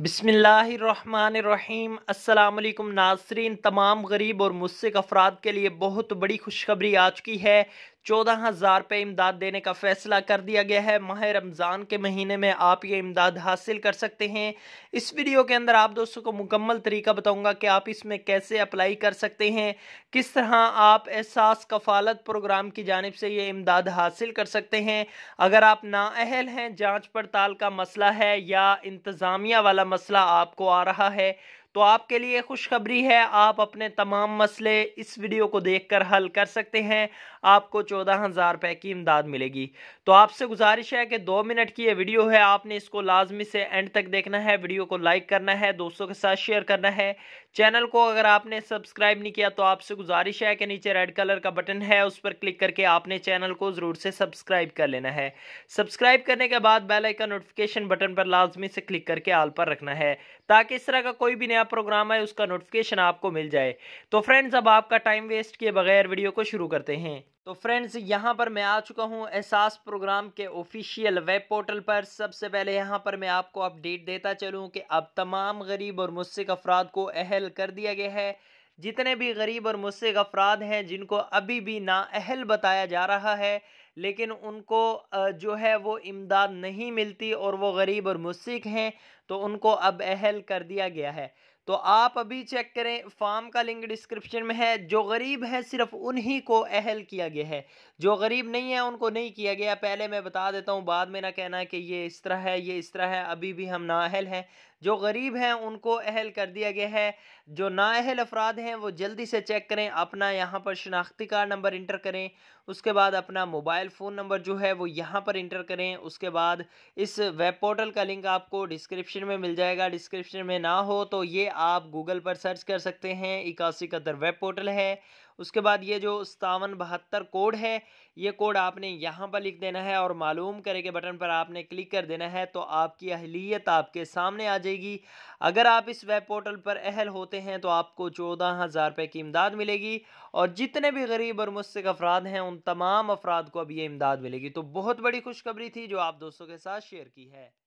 बिसमीम अल्लाम नासरीन तमाम गरीब और मुस्क अफराद के लिए बहुत बड़ी खुशखबरी आ चुकी है चौदह हज़ार रुपये इमदाद देने का फ़ैसला कर दिया गया है माह रमज़ान के महीने में आप ये इमदाद हासिल कर सकते हैं इस वीडियो के अंदर आप दोस्तों को मुकम्मल तरीका बताऊंगा कि आप इसमें कैसे अप्लाई कर सकते हैं किस तरह आप एहसास कफालत प्रोग्राम की जानब से ये इमदाद हासिल कर सकते हैं अगर आप नाअहल हैं जाँच पड़ताल का मसला है या इंतज़ामिया वाला मसला आपको आ रहा है तो आपके लिए खुशखबरी है आप अपने तमाम मसले इस वीडियो को देखकर हल कर सकते हैं आपको चौदह हज़ार रुपये की इमदाद मिलेगी तो आपसे गुजारिश है कि दो मिनट की ये वीडियो है आपने इसको लाजमी से एंड तक देखना है वीडियो को लाइक करना है दोस्तों के साथ शेयर करना है चैनल को अगर आपने सब्सक्राइब नहीं किया तो आपसे गुजारिश है कि नीचे रेड कलर का बटन है उस पर क्लिक करके आपने चैनल को ज़रूर से सब्सक्राइब कर लेना है सब्सक्राइब करने के बाद बेलाइकन नोटिफिकेशन बटन पर लाजमी से क्लिक करके आल पर रखना है ताकि इस तरह का कोई भी नया प्रोग्राम है उसका नोटिफिकेशन आपको मिल जाए तो फ्रेंड्स अब आपका टाइम वेस्ट किए बगैर वीडियो को शुरू करते हैं तो फ्रेंड्स यहाँ पर मैं आ चुका हूँ एहसास प्रोग्राम के ऑफिशियल वेब पोर्टल पर सबसे पहले यहाँ पर मैं आपको अपडेट देता चलूँ कि अब तमाम गरीब और मुस्क अफराद को अहल कर दिया गया है जितने भी गरीब और मुस्क अफराद हैं जिनको अभी भी नाअहल बताया जा रहा है लेकिन उनको जो है वो इमदाद नहीं मिलती और वो गरीब और मुस्क हैं तो उनको अब अहल कर दिया गया है तो आप अभी चेक करें फार्म का लिंक डिस्क्रिप्शन में है जो गरीब है सिर्फ उन्हीं को अहल किया गया है जो गरीब नहीं है उनको नहीं किया गया पहले मैं बता देता हूँ बाद में ना कहना कि ये इस तरह है ये इस तरह है अभी भी हम नाअहल हैं जो गरीब हैं उनको अहल कर दिया गया है जो नाअहल अफराद हैं वो जल्दी से चेक करें अपना यहाँ पर शनाख्ती कार्ड नंबर इंटर करें उसके बाद अपना मोबाइल मोबाइल फ़ोन नंबर जो है वो यहाँ पर इंटर करें उसके बाद इस वेब पोर्टल का लिंक आपको डिस्क्रिप्शन में मिल जाएगा डिस्क्रिप्शन में ना हो तो ये आप गूगल पर सर्च कर सकते हैं इक्यासी कदर वेब पोर्टल है उसके बाद ये जो सतावन बहत्तर कोड है ये कोड आपने यहाँ पर लिख देना है और मालूम करे के बटन पर आपने क्लिक कर देना है तो आपकी अहलियत आपके सामने आ जाएगी अगर आप इस वेब पोर्टल पर अहल होते हैं तो आपको चौदह हज़ार रुपये की इमदाद मिलेगी और जितने भी गरीब और मुस्क अफराद हैं उन तमाम अफराद को अब ये इमदाद मिलेगी तो बहुत बड़ी खुशखबरी थी जो आप दोस्तों के साथ शेयर की है